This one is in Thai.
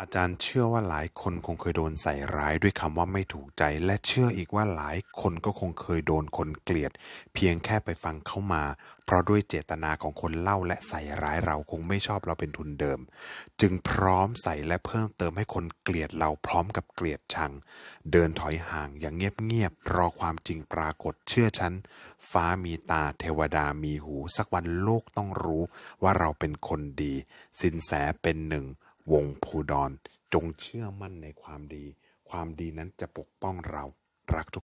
อาจารย์เชื่อว่าหลายคนคงเคยโดนใส่ร้ายด้วยคำว่าไม่ถูกใจ และเชื่ออีกว่าหลายคนก็คงเคยโดนคนเกลียด เพียงแค่ไปฟังเข้ามา เพราะด้วยเจตนาของคนเล่าและใส่ร้ายเราคงไม่ชอบเราเป็นทุนเดิม จึงพร้อมใส่และเพิ่มเติมให้คนเกลียดเราพร้อมกับเกลียดชัง เดินถอยห่างอย่างเงียบๆรอความจริงปรากฏเชื่อฉันฟ้ามีตาเทวดามีหู สักวันโลกต้องรู้ว่าเราเป็นคนดี สินแสเป็นหนึ่งวงภูดอนจงเชื่อมั่นในความดี ความดีนั้นจะปกป้องเรารักทุก